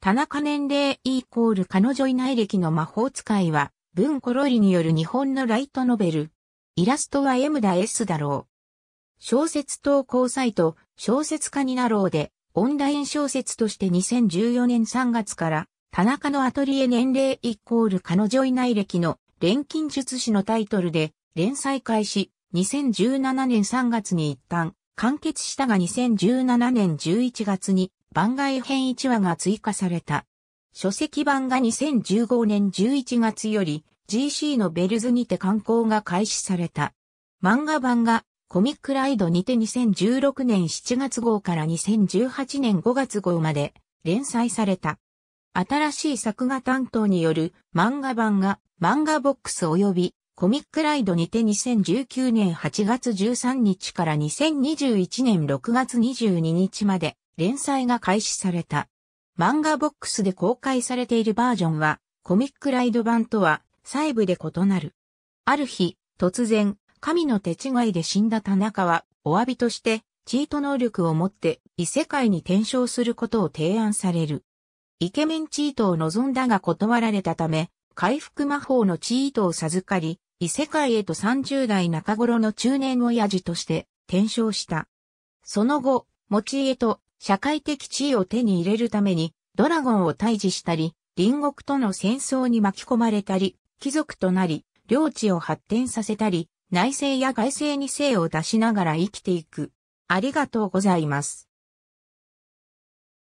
田中年齢イコール彼女いない歴の魔法使いは、文コロリによる日本のライトノベル。イラストは M だ S だろう。小説投稿サイト、小説家になろうで、オンライン小説として2014年3月から、田中のアトリエ年齢イコール彼女いない歴の錬金術師のタイトルで連載開始、2017年3月に一旦完結したが2017年11月に番外編1話が追加された。書籍版が2015年11月より GC のベルズにて刊行が開始された。漫画版がコミックライドにて2016年7月号から2018年5月号まで連載された。新しい作画担当による漫画版が漫画ボックス及びコミックライドにて2019年8月13日から2021年6月22日まで連載が開始された。漫画ボックスで公開されているバージョンは、コミックライド版とは細部で異なる。ある日、突然、神の手違いで死んだ田中は、お詫びとして、チート能力を持って異世界に転生することを提案される。イケメンチートを望んだが断られたため、回復魔法のチートを授かり、異世界へと30代中頃の中年親父として転生した。その後、持ち家と社会的地位を手に入れるために、ドラゴンを退治したり、隣国との戦争に巻き込まれたり、貴族となり、領地を発展させたり、内政や外政に精を出しながら生きていく。ありがとうございます。